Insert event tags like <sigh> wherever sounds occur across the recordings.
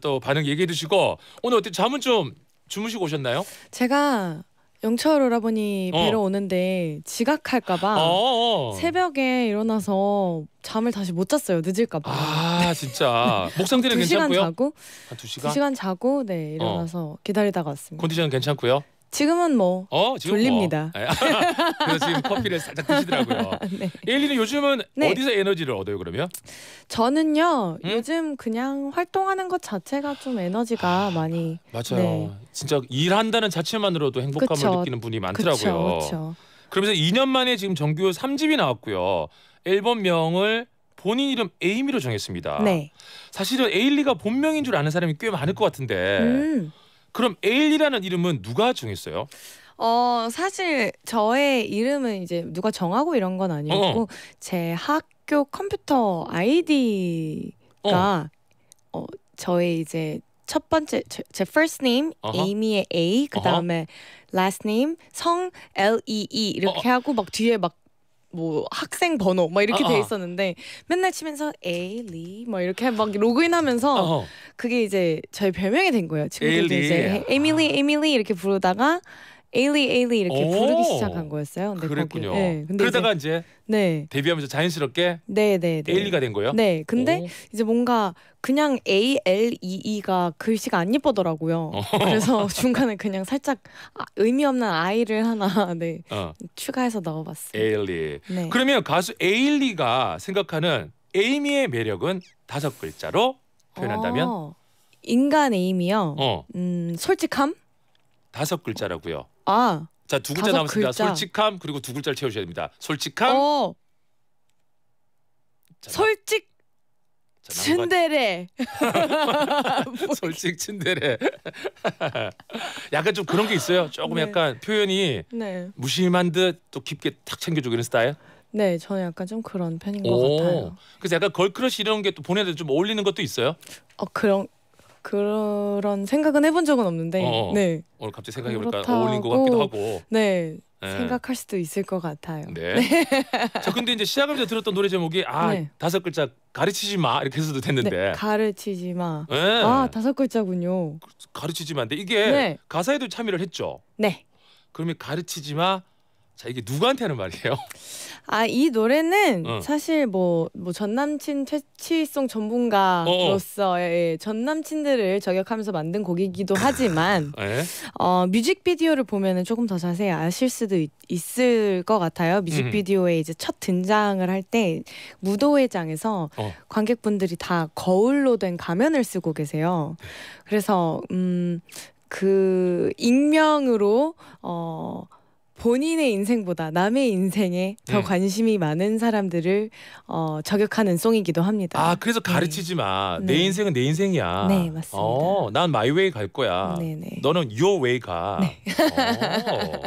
또 반응 얘기해 주시고 오늘 어때 잠은 좀 주무시고 오셨나요? 제가 영철 오라버니 뵈러 어. 오는데 지각할까봐 어어. 어. 새벽에 일어나서 잠을 다시 못 잤어요 늦을까봐 아 진짜 목 상태는 시간 괜찮고요? 자고, 한 아, 2시간? 2시간 자고 네 일어나서 어. 기다리다가 왔습니다 컨디션 괜찮고요? 지금은 뭐 어, 지금 뭐. 졸립니다. 뭐. <laughs> 그래서 지금 커피를 살짝 드시더라고요. <laughs> 네. 예린이 요즘은 네. 어디서 에너지를 얻어요 그러면? 저는요 음? 요즘 그냥 활동하는 것 자체가 좀 에너지가 아, 많이 맞아요. 네. 진짜 일한다는 자체만으로도 행복감을 그쵸. 느끼는 분이 많더라고요. 그쵸, 그 그러면서 2년 만에 지금 정규 3집이 나왔고요. 앨범명을 본인 이름 에이미로 정했습니다. 네. 사실은 에일리가 본명인 줄 아는 사람이 꽤 많을 것 같은데 음. 그럼 에일이라는 이름은 누가 정했어요? 어 사실 저의 이름은 이제 누가 정하고 이런 건아니고 어. 제 학교 컴퓨터 아이디가 어. 어 저의 이제 첫 번째 제, 제 first name 에이미의 A 그 다음에 last name 성 L E E 이렇게 u 어, h 어. 하고 막 뒤에 막뭐 학생 번호 막 이렇게 어, 돼 아, 아. 있었는데 맨날 치면서 에일리 막 이렇게 막 로그인하면서 어 그게 이제 저희 별명이 된 거예요. 친구들도 이제 아. 에밀리 에밀리 이렇게 부르다가 에일리 에일리 이렇게 부르기 시작한 거였어요. 근데 그랬군요. 거기, 네, 근데 그러다가 이제, 이제, 네 데뷔하면서 자연스럽게 네네 네, 네. 에일리가 된 거예요. 네, 근데 오. 이제 뭔가 그냥 A L E E가 글씨가 안 예쁘더라고요. 어. 그래서 <laughs> 중간에 그냥 살짝 아, 의미 없는 아이를 하나 네 어. 추가해서 넣어봤어요. 에일리. 네. 그러면 가수 에일리가 생각하는 에이미의 매력은 다섯 글자로 표현한다면 어. 인간 에이미요. 어. 음 솔직함. 다섯 글자라고요. 아. 자, 두 글자 남았습니다. 글자. 솔직함 그리고 두 글자를 채우셔야 됩니다. 솔직함. 어. 자, 솔직 자, 츤데레 <laughs> 솔직 츤데레 <laughs> 약간 좀 그런 게 있어요 조금 네. 약간 표현이 네. 무심한 듯 또 깊게 탁 챙겨주기는 스타일 네 저는 약간 좀 그런 편인 것 같아요 그래서 약간 걸크러쉬 이런 게또 본인한테 좀 어울리는 것도 있어요? 어 그런 그런 생각은 해본 적은 없는데 어, 어. 네 오늘 갑자기 생각해보니까 어울린 것 같기도 하고 네, 네. 생각할 수도 있을 것 같아요. 네. 네. 저 <laughs> 근데 이제 시작을면서 들었던 노래 제목이 아 네. 다섯 글자 가르치지 마 이렇게 해서도 됐는데 네, 가르치지 마. 네. 아 다섯 글자군요. 그, 가르치지 마인데 이게 네. 가사에도 참여를 했죠. 네. 그러면 가르치지 마자 이게 누구한테 하는 말이에요? <laughs> 아이 노래는 어. 사실 뭐 뭐 전남친 퇴치송 전문가로서 어, 어. 예, 예, 전남친들을 저격하면서 만든 곡이기도 하지만 <laughs> 예. 어, 뮤직비디오를 보면은 조금 더 자세히 아실 수도 있, 을것 같아요. 뮤직비디오에 이제 첫 등장을 할 때 무도회장에서 어. 관객분들이 다 거울로 된 가면을 쓰고 계세요. 그래서 음그 익명으로 어 본인의 인생보다 남의 인생에 더 음. 관심이 많은 사람들을 어, 저격하는 송이기도 합니다. 아 그래서 네. 가르치지 네. 마. 내 네. 인생은 내 인생이야. 네 맞습니다. 어, 난 마이웨이 갈 거야. 네네. 네. 너는 유웨이 가. 네. 어.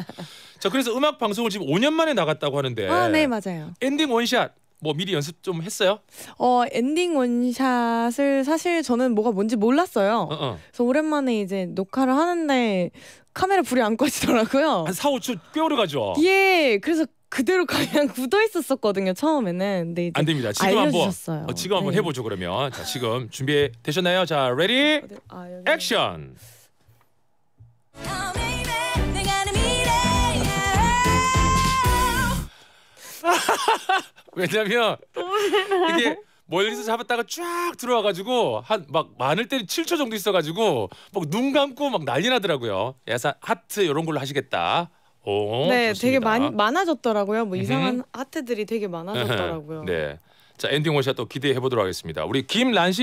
자 그래서 음악 방송을 지금 5년 만에 나갔다고 하는데. 아네 맞아요. 엔딩 원샷 뭐 미리 연습 좀 했어요? 어 엔딩 원샷을 사실 저는 뭐가 뭔지 몰랐어요. 어, 어. 그래서 오랜만에 이제 녹화를 하는데 카메라 불이 안 꺼지더라고요. 한 4, 5초 꽤 오래 가죠. 예, 그래서 그대로 그냥 <laughs> 굳어 있었었거든요 처음에는. 근데 이제 안 됩니다. 지금 알려주셨어요. 한번 어, 지금 한번 네. 해보죠 그러면. 자 지금 준비 되셨나요? 자 레디 네, 아, 액션. 네. <laughs> 왜냐면 어, 네. 이게 멀리서 잡았다가 쫙 들어와가지고 한 막 많을 때는 7초 정도 있어가지고 막 눈 감고 막 난리 나더라고요. 야산 하트 이런 걸로 하시겠다. 오, 네, 좋습니다. 되게 많이 많아졌더라고요. 뭐 이상한 으흠. 하트들이 되게 많아졌더라고요. <laughs> 네, 자 엔딩 원샷 또 기대해 보도록 하겠습니다. 우리 김란실